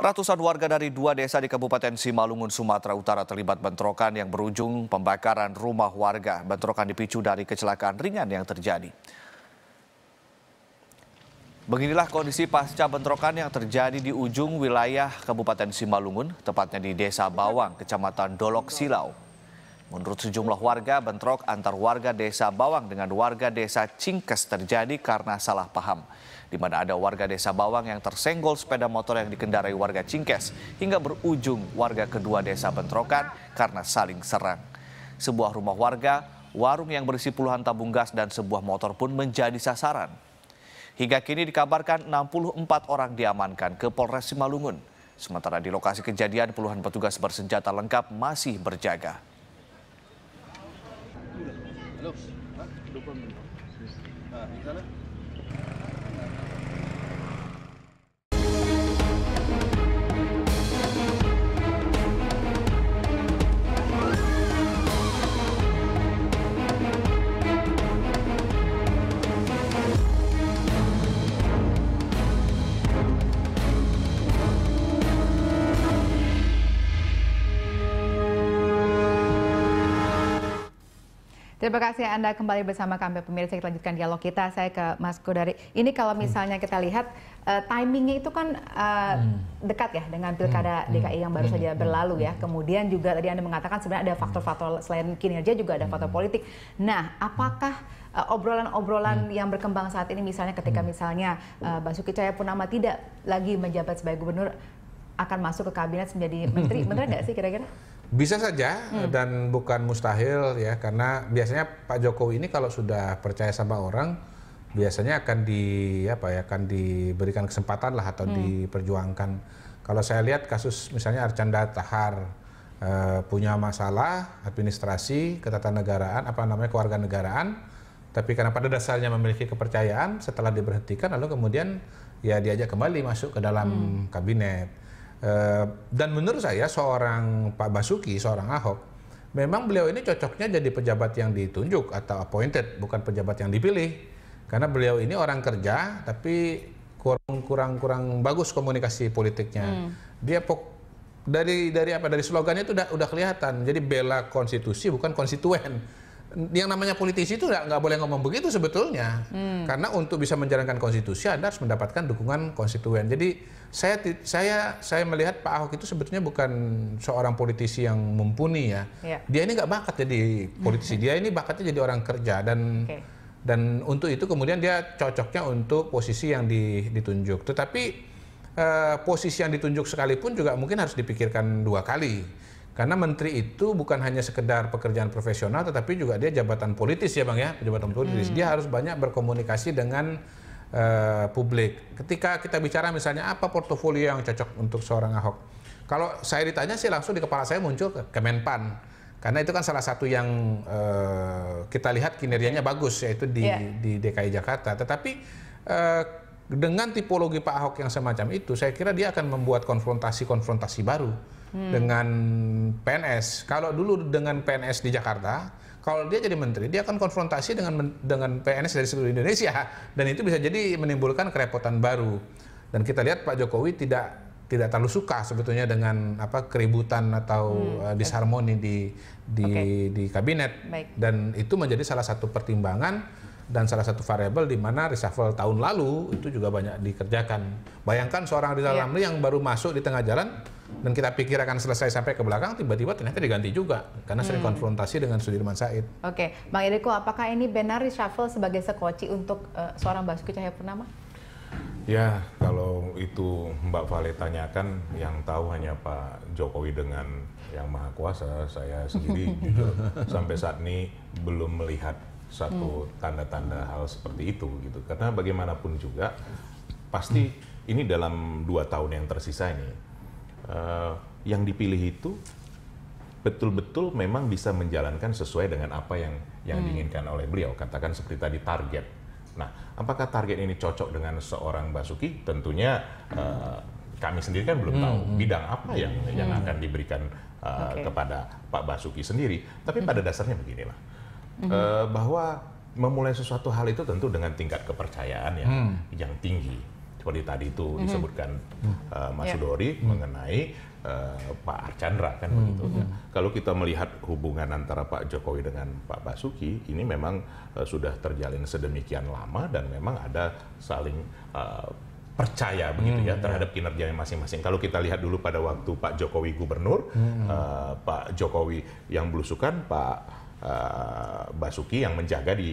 Ratusan warga dari dua desa di Kabupaten Simalungun, Sumatera Utara terlibat bentrokan yang berujung pembakaran rumah warga. Bentrokan dipicu dari kecelakaan ringan yang terjadi. Beginilah kondisi pasca bentrokan yang terjadi di ujung wilayah Kabupaten Simalungun, tepatnya di Desa Bawang, Kecamatan Dolok Silau. Menurut sejumlah warga, bentrok antar warga Desa Bawang dengan warga Desa Cingkes terjadi karena salah paham di mana ada warga desa Bawang yang tersenggol sepeda motor yang dikendarai warga Cingkes hingga berujung warga kedua desa bentrokan karena saling serang. Sebuah rumah warga, warung yang berisi puluhan tabung gas dan sebuah motor pun menjadi sasaran. Hingga kini dikabarkan 64 orang diamankan ke Polres Simalungun. Sementara di lokasi kejadian puluhan petugas bersenjata lengkap masih berjaga. Halo. Halo. Terima kasih Anda kembali bersama kami pemirsa kita lanjutkan dialog kita. Saya ke Mas Kudari. Ini kalau misalnya kita lihat uh, timingnya itu kan uh, hmm. dekat ya dengan pilkada hmm. DKI yang baru hmm. saja hmm. berlalu ya. Hmm. Kemudian juga tadi Anda mengatakan sebenarnya ada faktor-faktor selain kinerja juga ada faktor hmm. politik. Nah, apakah eh, obrolan-obrolan uh, hmm. yang berkembang saat ini misalnya ketika hmm. misalnya uh, Basuki Cahayapurnama tidak lagi menjabat sebagai gubernur akan masuk ke kabinet menjadi menteri, benar nggak sih kira-kira? Bisa saja hmm. dan bukan mustahil ya karena biasanya Pak Jokowi ini kalau sudah percaya sama orang biasanya akan di apa ya akan diberikan kesempatan lah atau hmm. diperjuangkan. Kalau saya lihat kasus misalnya Archandra Tahar e, eh, punya masalah administrasi ketatanegaraan apa namanya kewarganegaraan tapi karena pada dasarnya memiliki kepercayaan setelah diberhentikan lalu kemudian ya diajak kembali masuk ke dalam hmm. kabinet Eh, dan menurut saya seorang Pak Basuki, seorang Ahok, memang beliau ini cocoknya jadi pejabat yang ditunjuk atau appointed, bukan pejabat yang dipilih. Karena beliau ini orang kerja, tapi kurang-kurang bagus komunikasi politiknya. Hmm. Dia pok dari dari apa dari slogannya itu udah udah kelihatan. Jadi bela konstitusi bukan konstituen yang namanya politisi itu nggak boleh ngomong begitu sebetulnya hmm. karena untuk bisa menjalankan konstitusi anda harus mendapatkan dukungan konstituen jadi saya saya saya melihat Pak Ahok itu sebetulnya bukan seorang politisi yang mumpuni ya ya. dia ini nggak bakat jadi politisi dia ini bakatnya jadi orang kerja dan okay. dan untuk itu kemudian dia cocoknya untuk posisi yang di, ditunjuk tetapi eh, posisi yang ditunjuk sekalipun juga mungkin harus dipikirkan dua kali karena menteri itu bukan hanya sekedar pekerjaan profesional, tetapi juga dia jabatan politis ya bang ya, jabatan politis. Hmm. Dia harus banyak berkomunikasi dengan uh, publik. Ketika kita bicara misalnya apa portofolio yang cocok untuk seorang Ahok, kalau saya ditanya sih langsung di kepala saya muncul ke Kemenpan, karena itu kan salah satu yang uh, kita lihat kinerjanya iya. bagus yaitu di, yeah. di DKI Jakarta. Tetapi uh, dengan tipologi Pak Ahok yang semacam itu, saya kira dia akan membuat konfrontasi-konfrontasi baru hmm. dengan PNS. Kalau dulu dengan PNS di Jakarta, kalau dia jadi menteri, dia akan konfrontasi dengan dengan PNS dari seluruh Indonesia dan itu bisa jadi menimbulkan kerepotan baru. Dan kita lihat Pak Jokowi tidak tidak terlalu suka sebetulnya dengan apa keributan atau hmm, uh, disharmoni di di okay. di kabinet Baik. dan itu menjadi salah satu pertimbangan dan salah satu variabel di mana reshuffle tahun lalu itu juga banyak dikerjakan. Bayangkan seorang Rizal yeah. yang baru masuk di tengah jalan dan kita pikir akan selesai sampai ke belakang tiba-tiba ternyata diganti juga karena sering hmm. konfrontasi dengan Sudirman Said. Oke, okay. Bang Eriko, apakah ini benar reshuffle sebagai sekoci untuk uh, seorang Basuki Purnama? Ya, kalau itu Mbak Vale tanyakan, yang tahu hanya Pak Jokowi dengan Yang Maha Kuasa. Saya sendiri juga gitu. sampai saat ini belum melihat satu hmm. tanda-tanda hal seperti itu gitu. Karena bagaimanapun juga pasti hmm. ini dalam dua tahun yang tersisa ini uh, yang dipilih itu betul-betul memang bisa menjalankan sesuai dengan apa yang yang hmm. diinginkan oleh beliau. Katakan seperti tadi target. Nah, apakah target ini cocok dengan seorang Basuki? Tentunya uh, kami sendiri kan belum hmm. tahu hmm. bidang apa yang hmm. yang akan diberikan uh, eh, okay. kepada Pak Basuki sendiri. Tapi hmm. pada dasarnya beginilah hmm. uh, bahwa memulai sesuatu hal itu tentu dengan tingkat kepercayaan yang hmm. yang tinggi seperti tadi itu mm -hmm. disebutkan uh, Mas yeah. Dori mm -hmm. mengenai uh, Pak Archandra kan mm -hmm. begitu. Mm -hmm. Kalau kita melihat hubungan antara Pak Jokowi dengan Pak Basuki ini memang uh, sudah terjalin sedemikian lama dan memang ada saling uh, percaya begitu hmm, ya mhm. terhadap kinerja kinerjanya masing-masing. Kalau kita lihat dulu pada waktu Pak Jokowi gubernur, hmm. uh, Pak Jokowi yang belusukan, Pak uh, Basuki yang menjaga di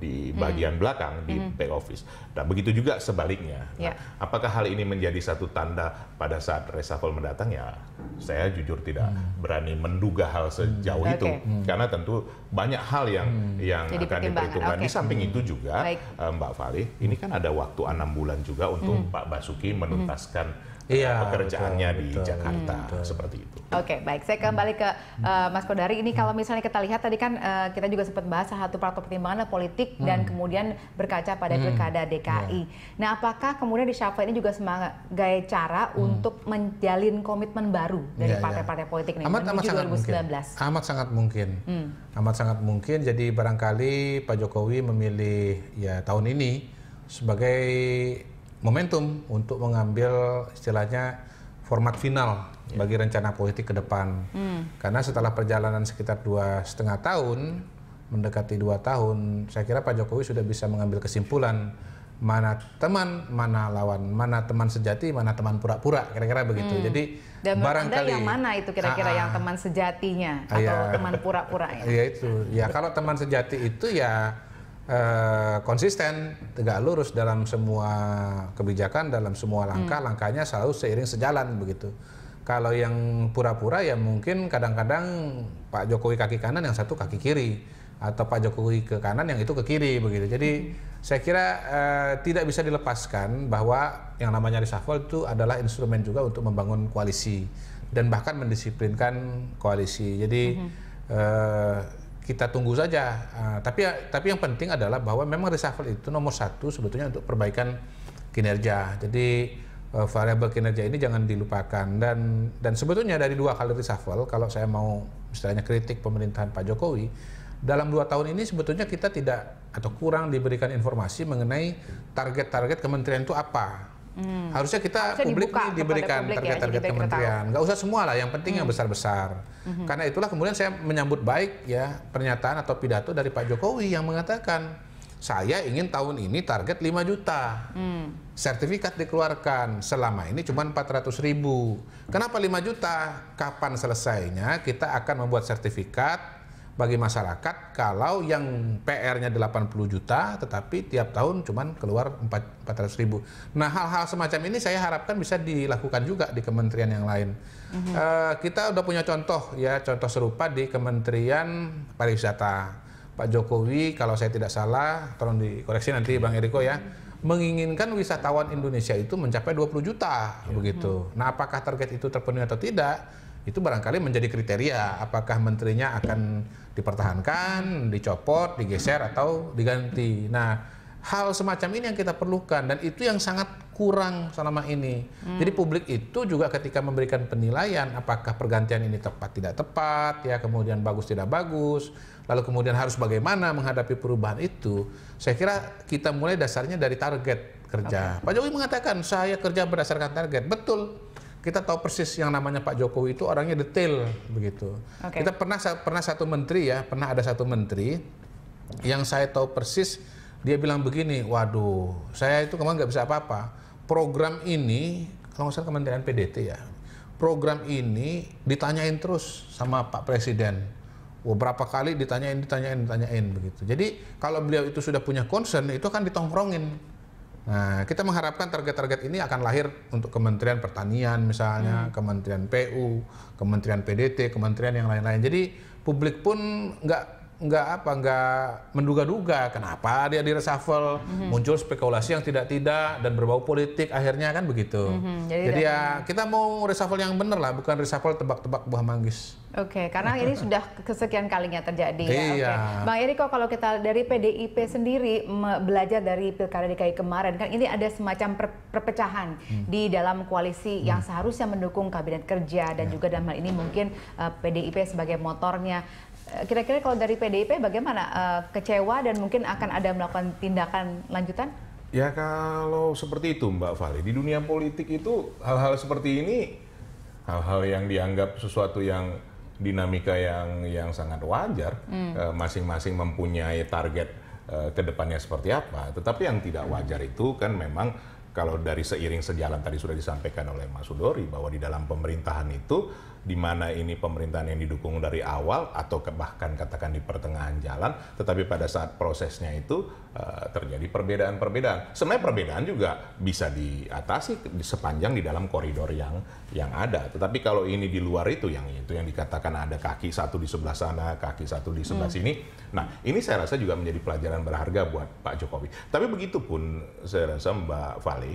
di bagian hmm. belakang di hmm. back office. Dan begitu juga sebaliknya. Nah, ya. Nah, apakah hal ini menjadi satu tanda pada saat reshuffle mendatang ya? Saya jujur tidak hmm. berani menduga hal sejauh hmm. itu okay. Hmm. karena tentu banyak hal yang hmm. yang Jadi akan diperhitungkan. Okay. Di samping hmm. itu juga Baik. Eh, Mbak Fali, ini kan ada waktu enam bulan juga untuk hmm. Pak Basuki hmm. menuntaskan hmm iya, pekerjaannya betul, di betul, Jakarta betul. Hmm, seperti itu. Oke, okay, baik. Saya kembali ke uh, Mas Kodari. Ini kalau misalnya kita lihat tadi kan uh, kita juga sempat bahas satu faktor pertimbangan politik hmm. dan kemudian berkaca pada hmm. pilkada DKI. Yeah. Nah, apakah kemudian di shuffle ini juga sebagai cara hmm. untuk menjalin komitmen baru iya, dari iya. partai-partai yeah, politik ini? Amat, amat sangat mungkin. Amat sangat mungkin. Hmm. Amat sangat mungkin. Jadi barangkali Pak Jokowi memilih ya tahun ini sebagai momentum untuk mengambil istilahnya format final yeah. bagi rencana politik ke depan. Mm. Karena setelah perjalanan sekitar dua setengah tahun mendekati dua tahun, saya kira Pak Jokowi sudah bisa mengambil kesimpulan mana teman, mana lawan, mana teman sejati, mana teman pura-pura, kira-kira begitu. Hmm. Jadi Dan barangkali yang mana itu kira-kira ah, ah. yang teman sejatinya atau iya. ya, teman pura pura ya? Ya itu. Ya kalau teman sejati itu ya Eh, konsisten, tegak lurus dalam semua kebijakan, dalam semua hmm. langkah, hmm. langkahnya selalu seiring sejalan begitu. Kalau yang pura-pura ya mungkin kadang-kadang Pak Jokowi kaki kanan yang satu kaki kiri atau Pak Jokowi ke kanan yang itu ke kiri begitu. Jadi hmm. saya kira eh, tidak bisa dilepaskan bahwa yang namanya reshuffle itu adalah instrumen juga untuk membangun koalisi dan bahkan mendisiplinkan koalisi. Jadi hmm. eh, kita tunggu saja. Uh, tapi tapi yang penting adalah bahwa memang reshuffle itu nomor satu sebetulnya untuk perbaikan kinerja. Jadi uh, variabel kinerja ini jangan dilupakan dan dan sebetulnya dari dua kali reshuffle kalau saya mau misalnya kritik pemerintahan Pak Jokowi dalam dua tahun ini sebetulnya kita tidak atau kurang diberikan informasi mengenai target-target kementerian itu apa Hmm. Harusnya kita Harusnya publik nih diberikan ya, target-target ya, kementerian. Nggak usah semua lah, yang penting hmm. yang besar-besar. Hmm. Karena itulah kemudian saya menyambut baik ya pernyataan atau pidato dari Pak Jokowi yang mengatakan saya ingin tahun ini target 5 juta. Hmm. Sertifikat dikeluarkan selama ini cuma 400 ribu. Kenapa 5 juta? Kapan selesainya kita akan membuat sertifikat bagi masyarakat kalau yang PR-nya 80 juta tetapi tiap tahun cuman keluar empat 400 ribu. Nah hal-hal semacam ini saya harapkan bisa dilakukan juga di kementerian yang lain. Mm -hmm. uh, kita udah punya contoh ya contoh serupa di Kementerian Pariwisata. Pak Jokowi kalau saya tidak salah tolong dikoreksi nanti Bang Eriko ya menginginkan wisatawan Indonesia itu mencapai 20 juta yeah. begitu. Mm -hmm. Nah apakah target itu terpenuhi atau tidak? itu barangkali menjadi kriteria apakah menterinya akan dipertahankan, dicopot, digeser atau diganti. Nah, hal semacam ini yang kita perlukan dan itu yang sangat kurang selama ini. Hmm. Jadi publik itu juga ketika memberikan penilaian apakah pergantian ini tepat tidak tepat, ya kemudian bagus tidak bagus, lalu kemudian harus bagaimana menghadapi perubahan itu. Saya kira kita mulai dasarnya dari target kerja. Okay. Pak Jokowi mengatakan saya kerja berdasarkan target. Betul kita tahu persis yang namanya Pak Jokowi itu orangnya detail begitu. Okay. Kita pernah pernah satu menteri ya, pernah ada satu menteri yang saya tahu persis dia bilang begini, waduh, saya itu kemarin nggak bisa apa-apa. Program ini kalau nggak Kementerian PDT ya, program ini ditanyain terus sama Pak Presiden. Oh, berapa kali ditanyain, ditanyain, ditanyain begitu. Jadi kalau beliau itu sudah punya concern, itu akan ditongkrongin Nah, kita mengharapkan target-target ini akan lahir untuk Kementerian Pertanian misalnya, hmm. Kementerian PU, Kementerian PDT, Kementerian yang lain-lain. Jadi publik pun nggak nggak apa nggak menduga-duga kenapa dia reshuffle mm-hmm. muncul spekulasi yang tidak-tidak dan berbau politik akhirnya kan begitu mm-hmm. jadi, jadi ya kita mau reshuffle yang benar lah bukan reshuffle tebak-tebak buah manggis Oke, okay, karena ini sudah kesekian kalinya terjadi ya. iya. Okay. Bang Eriko, kalau kita dari PDIP sendiri belajar dari Pilkada DKI kemarin, kan ini ada semacam per perpecahan hmm. di dalam koalisi hmm. yang seharusnya mendukung Kabinet Kerja dan yeah. juga dalam hal ini mungkin uh, eh, PDIP sebagai motornya. Eh, kira-kira kalau dari PDIP bagaimana uh, kecewa dan mungkin akan ada melakukan tindakan lanjutan? Ya kalau seperti itu Mbak Fali, di dunia politik itu hal-hal seperti ini hal-hal yang dianggap sesuatu yang dinamika yang yang sangat wajar hmm. Eh, masing-masing hmm. uh, mempunyai target ke kedepannya seperti apa. Tetapi yang tidak wajar itu kan memang kalau dari seiring sejalan tadi sudah disampaikan oleh Mas Sudori bahwa di dalam pemerintahan itu di mana ini pemerintahan yang didukung dari awal atau ke, bahkan katakan di pertengahan jalan, tetapi pada saat prosesnya itu uh, terjadi perbedaan-perbedaan. Sebenarnya perbedaan juga bisa diatasi sepanjang di dalam koridor yang yang ada. Tetapi kalau ini di luar itu yang itu yang dikatakan ada kaki satu di sebelah sana, kaki satu di sebelah hmm. sini. Nah, ini saya rasa juga menjadi pelajaran berharga buat Pak Jokowi. Tapi begitu pun saya rasa Mbak Vale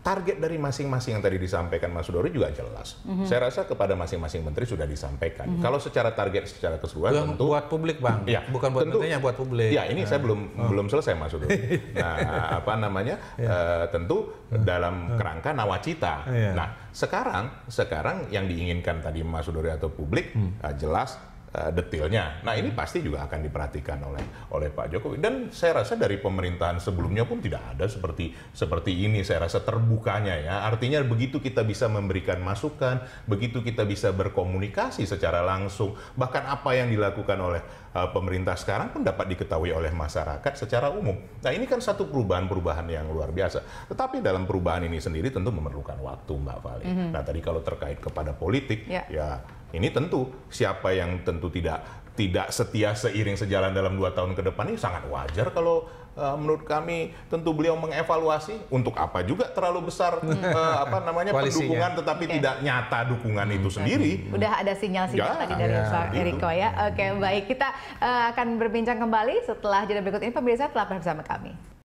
target dari masing-masing yang tadi disampaikan Mas Dori juga jelas. Mm -hmm. Saya rasa kepada masing-masing menteri sudah disampaikan. Mm -hmm. Kalau secara target secara keseluruhan Belum tentu buat publik, Bang. Ya, bukan buat menterinya, buat publik. Ya, ini nah. saya belum oh. belum selesai Mas Dori. nah, apa namanya? ya. uh, tentu iya. dalam iya. kerangka nawacita. Uh. Nah, sekarang sekarang yang diinginkan tadi Mas Dori atau publik hmm. uh, jelas Eh, detailnya. Nah ini pasti juga akan diperhatikan oleh oleh Pak Jokowi dan saya rasa dari pemerintahan sebelumnya pun tidak ada seperti seperti ini. Saya rasa terbukanya ya. Artinya begitu kita bisa memberikan masukan, begitu kita bisa berkomunikasi secara langsung, bahkan apa yang dilakukan oleh uh, pemerintah sekarang pun dapat diketahui oleh masyarakat secara umum. Nah ini kan satu perubahan-perubahan yang luar biasa. Tetapi dalam perubahan ini sendiri tentu memerlukan waktu Mbak Vali. Mm -hmm. Nah tadi kalau terkait kepada politik yeah. ya, ya ini tentu siapa yang tentu tidak tidak setia seiring sejalan dalam dua tahun ke depan ini sangat wajar kalau eh, menurut kami tentu beliau mengevaluasi untuk apa juga terlalu besar uh, apa namanya Koalisinya. pendukungan tetapi okay. tidak nyata dukungan hmm. itu sendiri. Udah ada sinyal-sinyal ya, tadi dari ya, Pak gitu. Eriko ya. Oke, okay, baik kita uh, akan berbincang kembali setelah jeda berikut ini pemirsa telah bersama kami.